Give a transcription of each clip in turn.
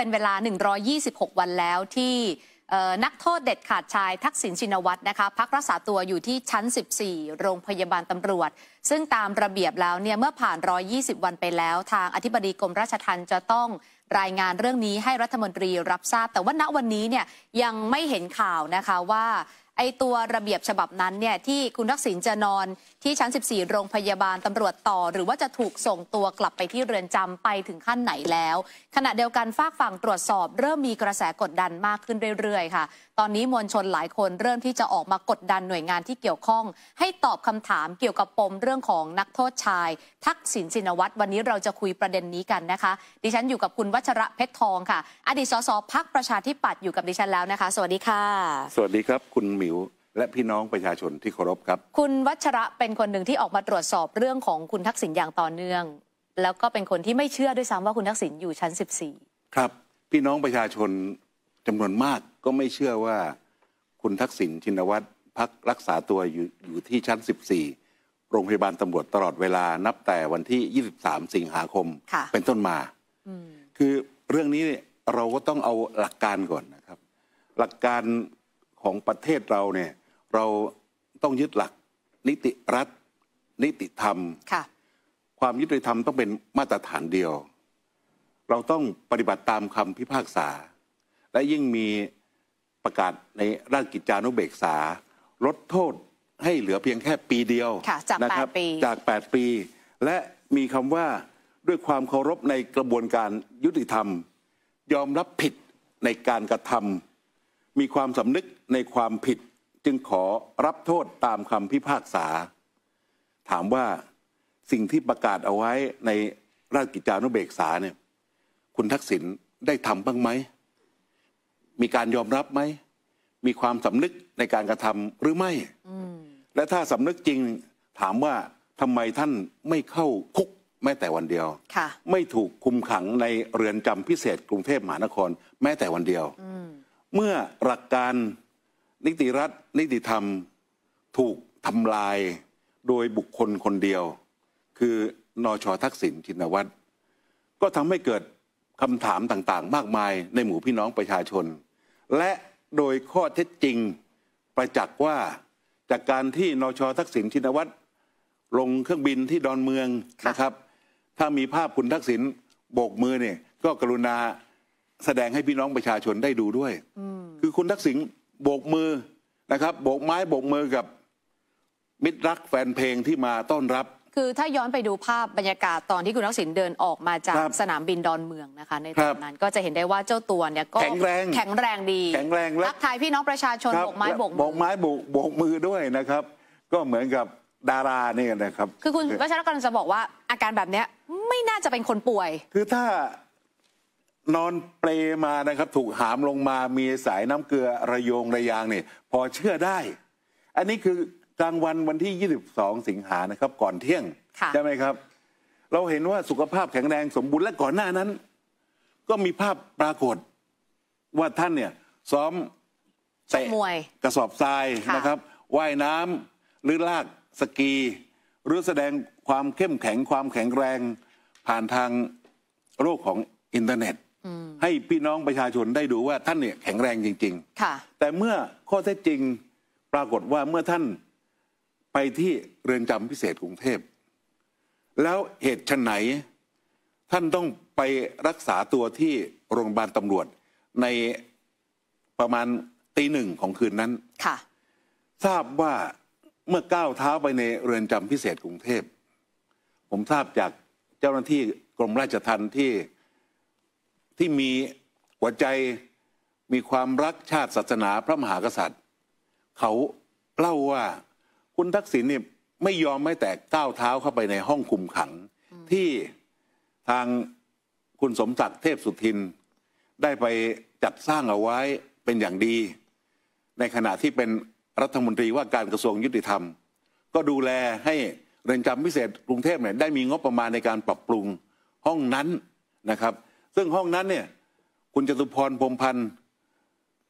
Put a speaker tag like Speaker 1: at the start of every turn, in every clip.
Speaker 1: เป็นเวลา 126 วันแล้วที่นักโทษเด็ดขาดชายทักษิณชินวัตรนะคะพักรักษาตัวอยู่ที่ชั้น 14 โรงพยาบาลตำรวจ ซึ่งตามระเบียบแล้วเนี่ยเมื่อผ่าน 120 วันไปแล้ว ทางอธิบดีกรมราชทัณฑ์จะต้องรายงานเรื่องนี้ให้รัฐมนตรีรับทราบ แต่ว่าณวันนี้เนี่ยยังไม่เห็นข่าวนะคะว่าไอตัวระเบียบฉบับนั้นเนี่ยที่คุณทักษิณจะนอน ที่ชั้น 14 โรงพยาบาลตำรวจต่อหรือว่าจะถูกส่งตัวกลับไปที่เรือนจำไปถึงขั้นไหนแล้ว ขณะเดียวกันฝากฝั่งตรวจสอบ เริ่มมีกระแสกดดันมากขึ้นเรื่อย ๆ ค่ะ ตอนนี้มวลชนหลายคนเริ่มที่จะออกมากดดันหน่วยงานที่เกี่ยวข้อง ให้ตอบคำถามเกี่ยวกับปมเรื่องของนักโทษชาย ทักษิณชินวัตรวันนี้เราจะคุยประเด็นนี้กันนะคะ ดิฉันอยู่กับคุณวัชระเพชรทองค่ะ อดีตสสพักประชาธิปัตย์อยู่กับดิฉันแล้วนะคะ สวัสดีค่ะ
Speaker 2: สวัสดีครับคุณหมีิ๋วและพี่น้องประชาชนที่เคารพครับ
Speaker 1: คุณวัชระเป็นคนหนึ่งที่ออกมาตรวจสอบเรื่องของคุณทักษิณอย่างต่อเนื่อง แล้วก็เป็นคนที่ไม่เชื่อด้วยซ้ำว่าคุณทักษิณอยู่ชั้น
Speaker 2: 14 ครับ พี่น้องประชาชนจำนวนมากก็ไม่เชื่อว่าคุณทักษิณชินวัตรพักรักษาตัวอยู่อยู่ที่ชั้น 14 โรงพยาบาลตำรวจตลอดเวลานับแต่วันที่ 23 สิงหาคมเป็นต้นมาคือเรื่องนี้เราก็ต้องเอาหลักการก่อนนะครับ หลักการของประเทศเราเนี่ยเราต้องยึดหลักนิติรัฐนิติธรรมคความยุติธรรมต้องเป็นมาตรฐานเดียว เราต้องปฏิบัติตามคำพิพากษา และยิ่งมีประกาศในราชกิจจานุเบกษาลดโทษให้เหลือเพียงแค่ปีเดียวจากนะครับปีจาก8ปี และมีคำว่าด้วยความเคารพในกระบวนการยุติธรรม ยอมรับผิดในการกระทำมีความสำนึกในความผิดจึงขอรับโทษตามคำพิพากษา ถามว่าสิ่งที่ประกาศเอาไว้ในราชกิจจานุเบกษาเนี่ย คุณทักษิณได้ทำบ้างไหมมีการยอมรับไหม มีความสำนึกในการกระทำหรือไม่และถ้าสำนึกจริง ถามว่าทำไมท่านไม่เข้าคุกแม้แต่วันเดียวไม่ถูกคุมขังในเรือนจำพิเศษกรุงเทพมหานคร แม้แต่วันเดียวเมื่อหลักการนิติรัฐนิติธรรมถูกทำลายโดยบุคคลคนเดียว คือนอชอทักษิณชินวัตรก็ทำให้เกิดคำถามต่างๆ มากมายในหมู่พี่น้องประชาชน และโดยข้อเท็จจริงประจักษ์ว่าจากการที่นชทักษิณชินวัตรลงเครื่องบินที่ดอนเมืองนะครับ ถ้ามีภาพคุณทักษิณโบกมือเนี่ยก็กรุณาแสดงให้พี่น้องประชาชนได้ดูด้วยคือคุณทักษิณโบกมือนะครับโบกไม้โบกมือกับมิตรรักแฟนเพลงที่มาต้อนรับ
Speaker 1: คือถ้าย้อนไปดูภาพบรรยากาศตอนที่คุณทักษิณเดินออกมาจากสนามบินดอนเมืองนะคะในตอนนั้นก็จะเห็นได้ว่าเจ้าตัวเนี่ยก็แข็งแรงแข็งแรงดีแข็งแรงรักทายพี่น้องประชาชนโบกไม้โบกโบ
Speaker 2: กไม้โบกมือด้วยนะครับ ก็เหมือนกับดาราเนี่ยนะครับ คือคุณวั
Speaker 1: ชรกรจะบอกว่าอาการแบบเนี้ยไม่น่าจะเป็นคนป่วย
Speaker 2: คือถ้านอนเปลมานะครับ ถูกหามลงมามีสายน้ำเกลือระโยง ระยางเนี่ยพอเชื่อได้ อันนี้คือกลางวันวันที่ 22 สิงหานะครับ ก่อนเที่ยง ใช่ไหมครับ เราเห็นว่าสุขภาพแข็งแรง สมบูรณ์และก่อนหน้านั้น ก็มีภาพปรากฏว่าท่านเนี่ย ซ้อมเตะกระสอบทรายนะครับ ว่ายน้ำหรือลากสกี หรือแสดงความเข้มแข็งความแข็งแรง ผ่านทางโลกของอินเทอร์เน็ตให้พี่น้องประชาชนได้ดูว่าท่านเนี่ยแข็งแรงจริงๆ แต่เมื่อข้อเท็จจริงปรากฏว่าเมื่อท่านไปที่เรือนจำพิเศษกรุงเทพ แล้วเหตุชนไหน ท่านต้องไปรักษาตัวที่โรงพยาบาลตำรวจในประมาณตีหนึ่งของคืนนั้นทราบว่าเมื่อก้าวเท้าไปในเรือนจำพิเศษกรุงเทพ ผมทราบจากเจ้าหน้าที่กรมราชทัณฑ์ที่ที่มีหัวใจมีความรักชาติศาสนาพระมหากษัตริย์ เขาเล่าว่าคุณทักษิณเนี่ยไม่ยอมไม่แต่ก้าวเท้าเข้าไปในห้องคุมขัง ที่ทางคุณสมศักดิ์เทพสุทิน ได้ไปจัดสร้างเอาไว้เป็นอย่างดี ในขณะที่เป็นรัฐมนตรีว่าการกระทรวงยุติธรรม ก็ดูแลให้เรือนจำพิเศษกรุงเทพเนี่ยได้มีงบประมาณในการปรับปรุงห้องนั้นนะครับซึ่งห้องนั้นเนี่ย คุณจตุพรพรมพันธ์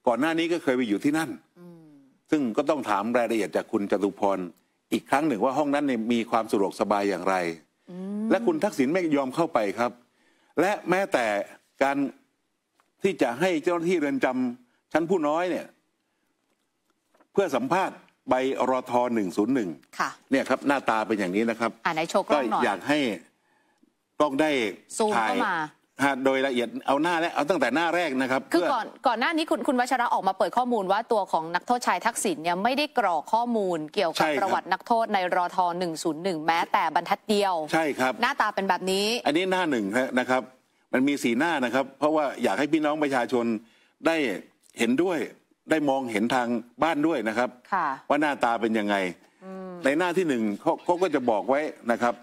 Speaker 2: ก่อนหน้านี้ก็เคยไปอยู่ที่นั่น ซึ่งก็ต้องถามรายละเอียดจากคุณจตุพร อีกครั้งหนึ่งว่าห้องนั้นเนี่ยมีความสะดวกสบายอย่างไร และคุณทักษิณไม่ยอมเข้าไปครับ และแม้แต่การที่จะให้เจ้าหน้าที่เรือนจำชั้นผู้น้อยเนี่ย เพื่อสัมภาษณ์ใบรอทหนึ่งศูนย์หนึ่งเนี่ยครับหน้าตาเป็นอย่างนี้นะครับอ่านในโชกล้องหน่อยอยากให้กล้องได้ถ่ายฮะโดยละเอียดเอาหน้าแ้วเอาตั้งแต่หน้าแรกนะครับคือก่อน
Speaker 1: ก่อนหน้านี้คุณคุณวัชระออกมาเปิดข้อมูลว่าตัวของนักโทษชายทักษิณเนี่ยไม่ได้กรอกข้อมูลเกี่ยวกับประวัตินักโทษในรอทอ101แม้แต่บรรทัดเดียว ใช่ครับหน้าตาเป็นแบบนี้
Speaker 2: อันนี้หน้าหนึ่งนะครับ มันมีสีหน้านะครับ เพราะว่าอยากให้พี่น้องประชาชนได้เห็นด้วย ได้มองเห็นทางบ้านด้วยนะครับว่าหน้าตาเป็นยังไงในหน้าที่หนึ่งเขาก็จะบอกไว้นะครับ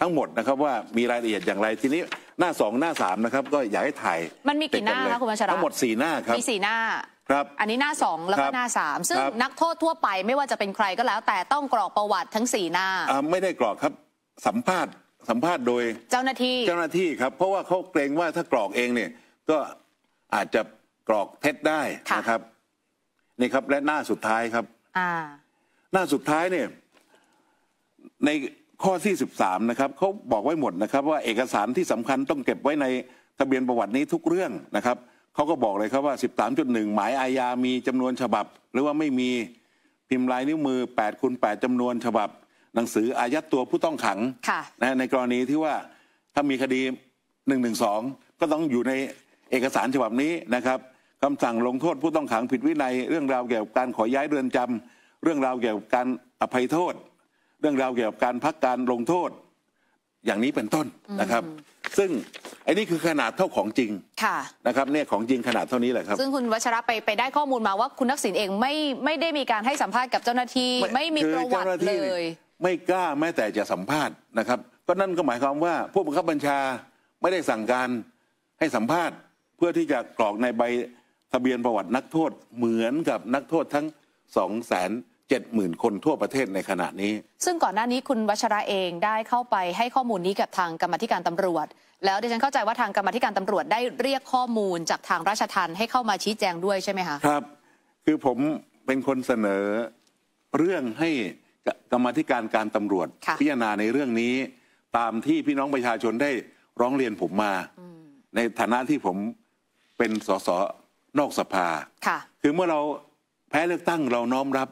Speaker 2: ทั้งหมดนะครับว่ามีรายละเอียดอย่างไรทีนี้หน้าสองหน้าสามนะครับ ก็อยากให้ถ่ายมันมีกี่หน้าคะคุณวัชระทั้งหมดสี่หน้าครับมีสี่หน้าครับ
Speaker 1: อันนี้หน้าสองแล้วก็หน้าสามซึ่งนักโทษทั่วไปไม่ว่าจะเป็นใครก็แล้ว แต่ต้องกรอกประวัติทั้งสี่หน้า
Speaker 2: ไม่ได้กรอกครับ สัมภาษณ์สัมภาษณ์โดย เจ้าหน้าที่ เจ้าหน้าที่ครับเพราะว่าเขาเกรงว่าถ้ากรอกเอง เนี่ย ก็อาจจะกรอกเท็จได้นะครับนี่ครับ และหน้าสุดท้ายครับหน้าสุดท้ายเนี่ยในข้อที่13นะครับเขาบอกไว้หมดนะครับว่าเอกสารที่สำคัญต้องเก็บไว้ในทะเบียนประวัตินี้ทุกเรื่องนะครับเขาก็บอกเลยครับว่า 13.1 หมายอาญามีจำนวนฉบับ หรือว่าไม่มีพิมพ์ลายนิ้วมือ8คูณ8จำนวนฉบับ หนังสืออายัดตัวผู้ต้องขังนะในกรณีที่ว่าถ้ามีคดี112ก็ต้องอยู่ในเอกสารฉบับนี้นะครับคำสั่งลงโทษผู้ต้องขังผิดวินัย เรื่องราวเกี่ยวกับการขอย้ายเรือนจำ เรื่องราวเกี่ยวกับการอภัยโทษรื่องราวเกี่ยวกับการพักการลงโทษอย่างนี้เป็นต้นนะครับ ซึ่งไอ้นี่คือขนาดเท่าของจริงค่ะนะครับเนี่ยของจริงขนาดเท่านี้แหละครับซึ่ง
Speaker 1: คุณวัชระไปไปได้ข้อมูลมาว่าคุณนักสินเองไม่ไม่ได้มีการให้สัมภาษณ์กับเจ้าหน้าที่ไม่มีประวัติเลย
Speaker 2: ไม่กล้าแม้แต่จะสัมภาษณ์นะครับ ก็นั่นก็หมายความว่าผู้บังคับบัญชาไม่ได้สั่งการให้สัมภาษณ์เพื่อที่จะกรอกในใบทะเบียนประวัตินักโทษเหมือนกับนักโทษทั้งสองแสน70,000คนทั่วประเทศในขณะนี้
Speaker 1: ซึ่งก่อนหน้านี้คุณวัชระเองได้เข้าไปให้ข้อมูลนี้กับทางกรรมธิการตำรวจ แล้วดิฉันเข้าใจว่าทางกรรมธิการตำรวจได้เรียกข้อมูลจากทางราชทันให้เข้ามาชี้แจงด้วยใช่ไหมคะ
Speaker 2: ครับ คือผมเป็นคนเสนอ เรื่องให้กรรมธิการการตำรวจพิจารณาในเรื่องนี้ ตามที่พี่น้องประชาชนได้ร้องเรียนผมมา ในฐานะที่ผมเป็นสสนอกสภาคือเมื่อเราแพ้เลือกตั้งเราน้อมรับ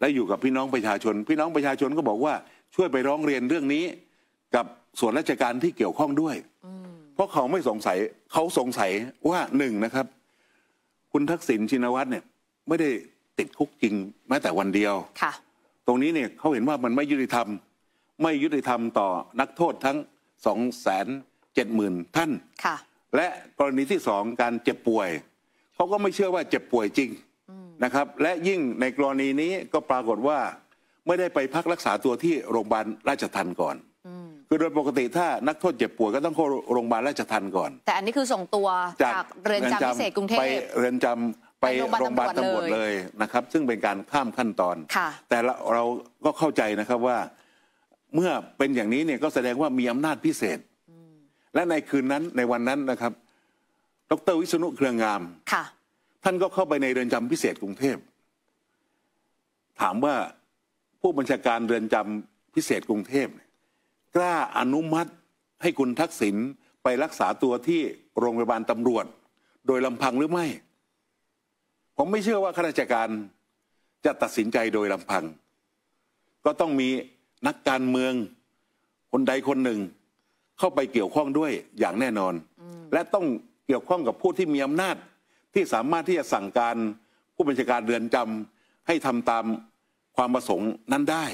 Speaker 2: และอยู่กับพี่น้องประชาชน พี่น้องประชาชนก็บอกว่าช่วยไปร้องเรียนเรื่องนี้ กับส่วนราชการที่เกี่ยวข้องด้วย เพราะเขาไม่สงสัยเขาสงสัยว่าหนึ่งนะครับ คุณทักษิณชินวัตรเนี่ยไม่ได้ติดคุกจริงแม้แต่วันเดียวค่ะตรงนี้เนี่ยเขาเห็นว่ามันไม่ยุติธรรม ไม่ยุติธรรมต่อนักโทษทั้งสองแสนเจ็ดหมื่นท่านค่ะและกรณีที่สองการเจ็บป่วยเขาก็ไม่เชื่อว่าเจ็บป่วยจริงนะครับและยิ่งในกรณีนี้ก็ปรากฏว่าไม่ได้ไปพักรักษาตัวที่โรงพยาบาลราชทันก่อนคือโดยปกติถ้านักโทษเจ็บป่วยก็ต้องเข้าโรงพยาบาลราชทันก่อน
Speaker 1: แต่อันนี้คือส่งตัวจากเรือนจำพิเศษกรุงเทพไป
Speaker 2: เรือนจำไปโรงพยาบาลตำรวจเลยนะครับซึ่งเป็นการข้ามขั้นตอน แต่เราก็เข้าใจนะครับว่าเมื่อเป็นอย่างนี้เนี่ยก็แสดงว่ามีอำนาจพิเศษและในคืนนั้นในวันนั้นนะครับ ดรวิษณุเครืองามท่านก็เข้าไปในเรือนจำพิเศษกรุงเทพถามว่าผู้บัญชาการเรือนจำพิเศษกรุงเทพกล้าอนุมัติให้คุณทักษิณไปรักษาตัวที่โรงพยาบาลตำรวจ โดยลำพังหรือไม่ ผมไม่เชื่อว่าข้าราชการจะตัดสินใจโดยลำพัง ก็ต้องมีนักการเมืองคนใดคนหนึ่ง เข้าไปเกี่ยวข้องด้วยอย่างแน่นอน และต้องเกี่ยวข้องกับผู้ที่มีอำนาจที่สามารถที่จะสั่งการผู้บัญชาการเรือนจำ ให้ทำตามความประสงค์นั้นได้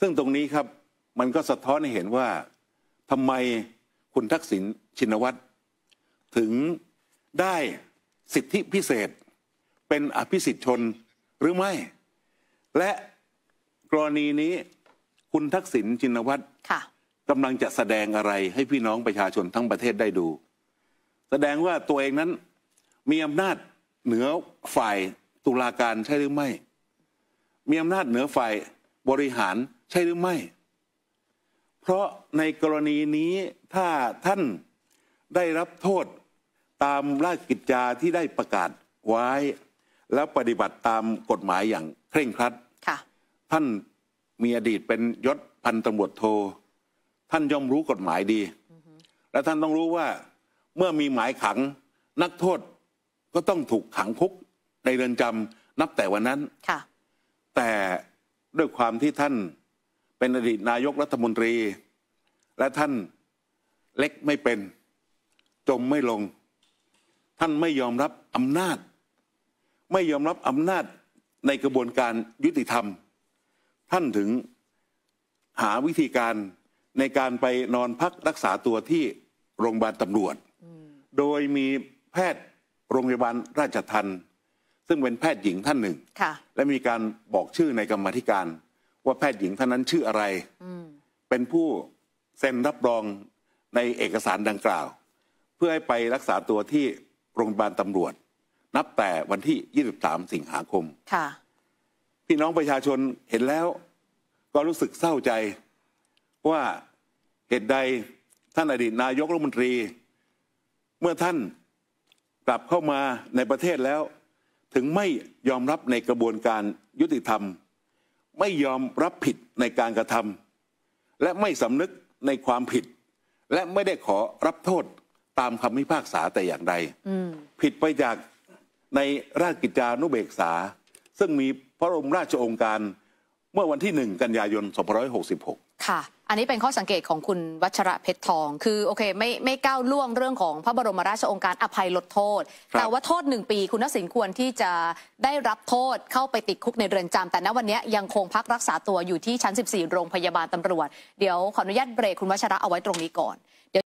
Speaker 2: ซึ่งตรงนี้ครับมันก็สะท้อนให้เห็นว่าทำไมคุณทักษิณชินวัตรถึงได้สิทธิพิเศษเป็นอภิสิทธิชนหรือไม่ และกรณีนี้คุณทักษิณชินวัตรกำลังจะแสดงอะไรให้พี่น้องประชาชนทั้งประเทศได้ดู แสดงว่าตัวเองนั้นมีอำนาจเหนือฝ่ายตุลาการใช่หรือไม่ มีอำนาจเหนือฝ่ายบริหารใช่หรือไม่ เพราะในกรณีนี้ถ้าท่านได้รับโทษตามราชกิจจาที่ได้ประกาศไว้ แล้วปฏิบัติตามกฎหมายอย่างเคร่งครัดท่านมีอดีตเป็นยศพันตำรวจโท ท่านย่อมรู้กฎหมายดีและท่านต้องรู้ว่าเมื่อมีหมายขังนักโทษก็ต้องถูกขังคุกในเรือนจำนับแต่วันนั้น แต่ด้วยความที่ท่านเป็นอดีตนายกรัฐมนตรี และท่านเล็กไม่เป็นจมไม่ลง ท่านไม่ยอมรับอำนาจ ไม่ยอมรับอำนาจในกระบวนการยุติธรรม ท่านถึงหาวิธีการในการไปนอนพักรักษาตัวที่โรงพยาบาลตำรวจโดยมีแพทย์โรงพยาบาลราชทันซึ่งเป็นแพทย์หญิงท่านหนึ่งและมีการบอกชื่อในกรรมธิการ ว่าแพทย์หญิงท่านนั้นชื่ออะไรเป็นผู้เซ็นรับรองในเอกสารดังกล่าว เพื่อให้ไปรักษาตัวที่โรงพยาบาลตำรวจ นับแต่วันที่23สิงหาคมพี่น้องประชาชนเห็นแล้ว ก็รู้สึกเศร้าใจว่าเหตุใดท่านอดีตนายกรัฐมนตรีเมื่อท่านกลับเข้ามาในประเทศแล้ว ถึงไม่ยอมรับในกระบวนการยุติธรรม ไม่ยอมรับผิดในการกระทำและไม่สำนึกในความผิด และไม่ได้ขอรับโทษตามคำพิพากษาแต่อย่างใดผิดไปจากในราชกิจจานุเบกษา ซึ่งมีพระบรมราชโองการเมื่อวันที่หนึ่งกันยายน2566
Speaker 1: ค่ะอันนี้เป็นข้อสังเกตของคุณวัชระเพชรทอง คือโอเคไม่ไม่ก้าวล่วงเรื่องของพระบรมราชองค์การอภัยลดโทษ แต่ว่าโทษหนึ่งปี คุณนักสินควรที่จะได้รับโทษเข้าไปติดคุกในเรือนจำแต่ณวันนี้ยังคงพักรักษาตัวอยู่ที่ชั้น 14 โรงพยาบาลตำรวจ เดี๋ยวขออนุญาตเบรกคุณวัชระเอาไว้ตรงนี้ก่อน